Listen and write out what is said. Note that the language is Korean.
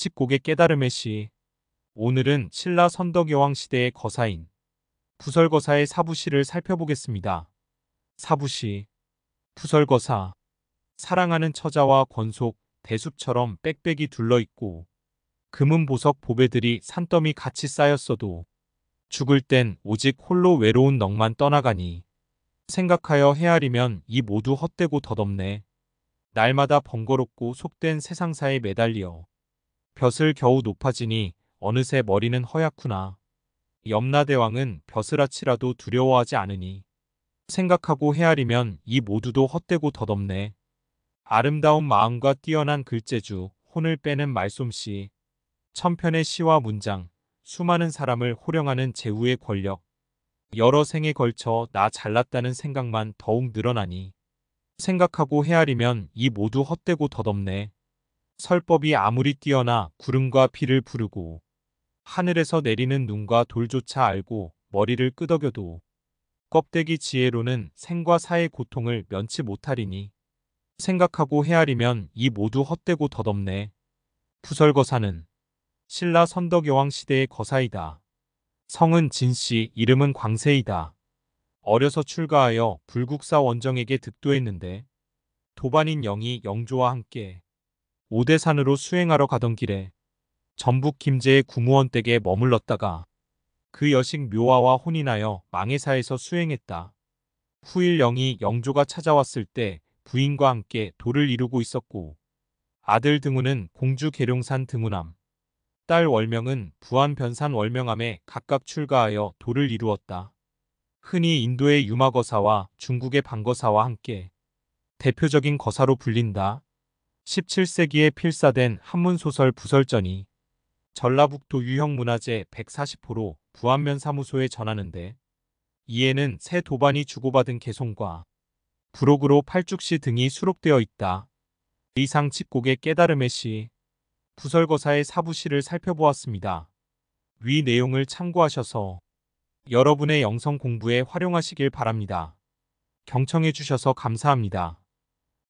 집고개 깨달음의 시 오늘은 신라 선덕여왕 시대의 거사인 부설거사의 사부시를 살펴보겠습니다. 사부시 부설거사 사랑하는 처자와 권속, 대숲처럼 빽빽이 둘러있고 금은 보석 보배들이 산더미 같이 쌓였어도 죽을 땐 오직 홀로 외로운 넋만 떠나가니 생각하여 헤아리면 이 모두 헛되고 덧없네. 날마다 번거롭고 속된 세상사에 매달려 벼슬 겨우 높아지니 어느새 머리는 허얗구나. 염라대왕은 벼슬아치라도 두려워하지 않으니 생각하고 헤아리면 이 모두도 헛되고 덧없네. 아름다운 마음과 뛰어난 글재주, 혼을 빼는 말솜씨, 천편의 시와 문장, 수많은 사람을 호령하는 제후의 권력, 여러 생에 걸쳐 나 잘났다는 생각만 더욱 늘어나니 생각하고 헤아리면 이 모두 헛되고 덧없네. 설법이 아무리 뛰어나 구름과 비를 부르고 하늘에서 내리는 눈과 돌조차 알고 머리를 끄덕여도 껍데기 지혜로는 생과 사의 고통을 면치 못하리니 생각하고 헤아리면 이 모두 헛되고 덧없네. 부설거사는 신라 선덕여왕 시대의 거사이다. 성은 진씨, 이름은 광세이다. 어려서 출가하여 불국사 원정에게 득도했는데 도반인 영이 영조와 함께 오대산으로 수행하러 가던 길에 전북 김제의 구무원 댁에 머물렀다가 그 여식 묘아와 혼인하여 망해사에서 수행했다. 후일영이 영조가 찾아왔을 때 부인과 함께 도를 이루고 있었고 아들 등우는 공주 계룡산 등우남 딸 월명은 부안 변산 월명함에 각각 출가하여 도를 이루었다. 흔히 인도의 유마거사와 중국의 방거사와 함께 대표적인 거사로 불린다. 17세기에 필사된 한문소설 부설전이 전라북도 유형문화재 140호로 부안면 사무소에 전하는데 이에는 새 도반이 주고받은 개송과 부록으로 팔죽시 등이 수록되어 있다. 의상 칩곡의 깨달음의 시 부설거사의 사부시를 살펴보았습니다. 위 내용을 참고하셔서 여러분의 영성 공부에 활용하시길 바랍니다. 경청해 주셔서 감사합니다.